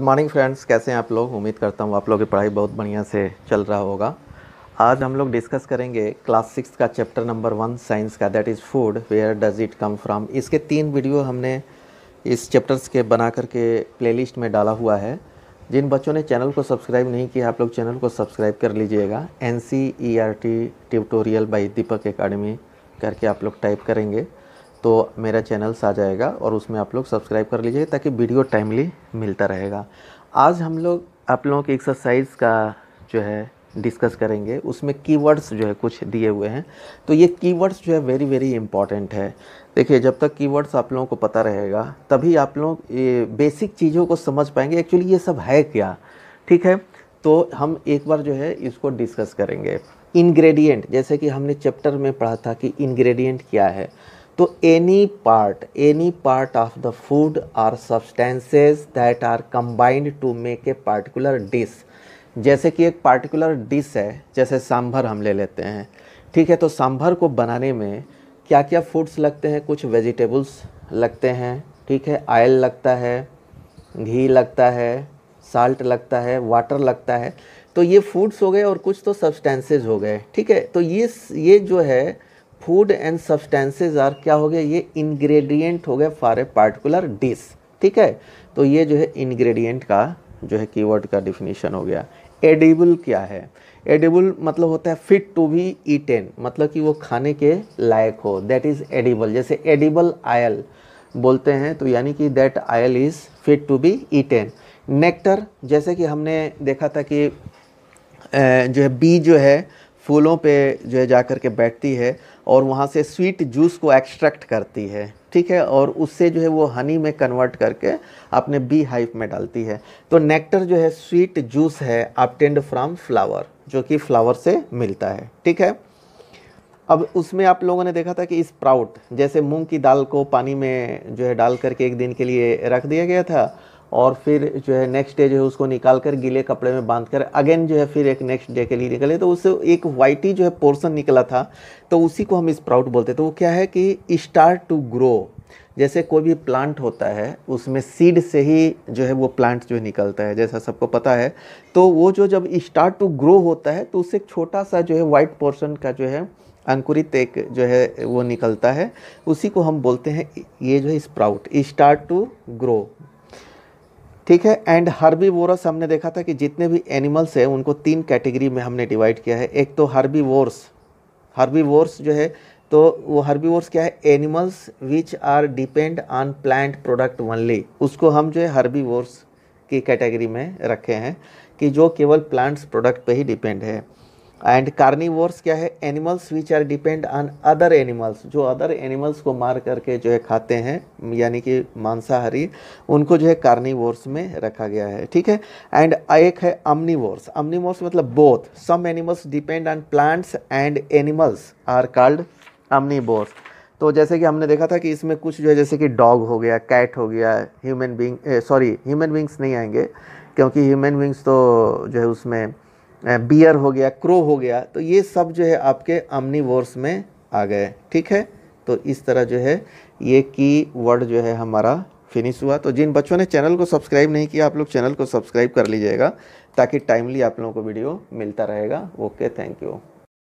good morning friends कैसे हैं आप लोग उम्मीद करता हूँ आप लोगों की पढ़ाई बहुत बढ़िया से चल रहा होगा आज हम लोग डिस्कस करेंगे क्लास सिक्स का चैप्टर नंबर वन साइंस का that is food where does it come from इसके तीन वीडियो हमने इस चैप्टर्स के बना करके प्लेलिस्ट में डाला हुआ है जिन बच्चों ने चैनल को सब्सक्राइब नहीं किया आप लोग चैनल को सब्सक्राइब कर लीजिएगा N C E R T tutorial by Deepak academy करके आप लोग टाइप करेंगे तो मेरा चैनल्स आ जाएगा और उसमें आप लोग सब्सक्राइब कर लीजिए ताकि वीडियो टाइमली मिलता रहेगा आज हम लोग आप लोगों की एक्सरसाइज का जो है डिस्कस करेंगे उसमें कीवर्ड्स जो है कुछ दिए हुए हैं तो ये कीवर्ड्स जो है वेरी वेरी इंपॉर्टेंट है देखिए जब तक कीवर्ड्स आप लोगों को पता रहेगा तभी आप लोग ये बेसिक चीज़ों को समझ पाएंगे एक्चुअली ये सब है क्या ठीक है तो हम एक बार जो है इसको डिस्कस करेंगे इन्ग्रेडियंट जैसे कि हमने चैप्टर में पढ़ा था कि इन्ग्रेडियंट क्या है तो any part any part of the food are substances that are combined to make a particular dish जैसे कि एक पार्टिकुलर डिश है जैसे सांभर हम ले लेते हैं ठीक है तो सांभर को बनाने में क्या क्या फूड्स लगते हैं कुछ वेजिटेबल्स लगते हैं ठीक है आयल लगता है घी लगता है साल्ट लगता है वाटर लगता है तो ये फूड्स हो गए और कुछ तो सब्सटेंसेज हो गए ठीक है तो ये ये जो है फूड एंड सब्सटेंसेज आर क्या हो गया ये इंग्रेडिएंट हो गया फॉर ए पार्टिकुलर डिश ठीक है तो ये जो है इंग्रेडिएंट का जो है कीवर्ड का डिफिनीशन हो गया एडिबल क्या है एडिबल मतलब होता है फिट टू बी ईटेन मतलब कि वो खाने के लायक हो दैट इज़ एडिबल जैसे एडिबल आयल बोलते हैं तो यानी कि that oil is fit to be eaten nectar जैसे कि हमने देखा था कि जो है बी जो है फूलों पे जो है जा के बैठती है और वहाँ से स्वीट जूस को एक्सट्रैक्ट करती है ठीक है और उससे जो है वो हनी में कन्वर्ट करके अपने बी हाइफ में डालती है तो नेक्टर जो है स्वीट जूस है अपटेंड फ्रॉम फ्लावर जो कि फ्लावर से मिलता है ठीक है अब उसमें आप लोगों ने देखा था कि स्प्राउट जैसे मूंग की दाल को पानी में जो है डाल करके एक दिन के लिए रख दिया गया था और फिर जो है नेक्स्ट डे जो है उसको निकाल कर गीले कपड़े में बांध कर अगेन जो है फिर एक नेक्स्ट डे के लिए निकले तो उससे एक वाइटी जो है पोर्सन निकला था तो उसी को हम स्प्राउट बोलते तो वो क्या है कि स्टार्ट टू ग्रो जैसे कोई भी प्लांट होता है उसमें सीड से ही जो है वो प्लांट जो निकलता है जैसा सबको पता है तो वो जो जब स्टार्ट टू ग्रो होता है तो उससे एक छोटा सा जो है वाइट पोर्सन का जो है अंकुरित एक जो है वो निकलता है उसी को हम बोलते हैं ये जो है स्प्राउट स्टार्ट टू ग्रो ठीक है एंड हर्बी वोरस हमने देखा था कि जितने भी एनिमल्स हैं उनको तीन कैटेगरी में हमने डिवाइड किया है एक तो हर्बी वोर्स हर्बी वोर्स जो है तो वो हर्बी वोर्स क्या है animals which are depend on plant product only उसको हम जो है हर्बी वोर्स की कैटेगरी में रखे हैं कि जो केवल प्लांट्स प्रोडक्ट पे ही डिपेंड है एंड कार्निवर्स क्या है animals which are depend on other animals जो अदर एनिमल्स को मार करके जो है खाते हैं यानी कि मांसाहारी उनको जो है कार्निवोर्स में रखा गया है ठीक है एंड एक है अमनीवर्स अमनीवर्स मतलब both some animals depend on plants and animals are called omnivores तो जैसे कि हमने देखा था कि इसमें कुछ जो है जैसे कि डॉग हो गया कैट हो गया human being sorry human beings नहीं आएंगे क्योंकि ह्यूमन बींग्स तो जो है उसमें बियर हो गया क्रो हो गया तो ये सब जो है आपके अमनी वर्स में आ गए ठीक है तो इस तरह जो है ये की वर्ड जो है हमारा फिनिश हुआ तो जिन बच्चों ने चैनल को सब्सक्राइब नहीं किया आप लोग चैनल को सब्सक्राइब कर लीजिएगा ताकि टाइमली आप लोगों को वीडियो मिलता रहेगा ओके थैंक यू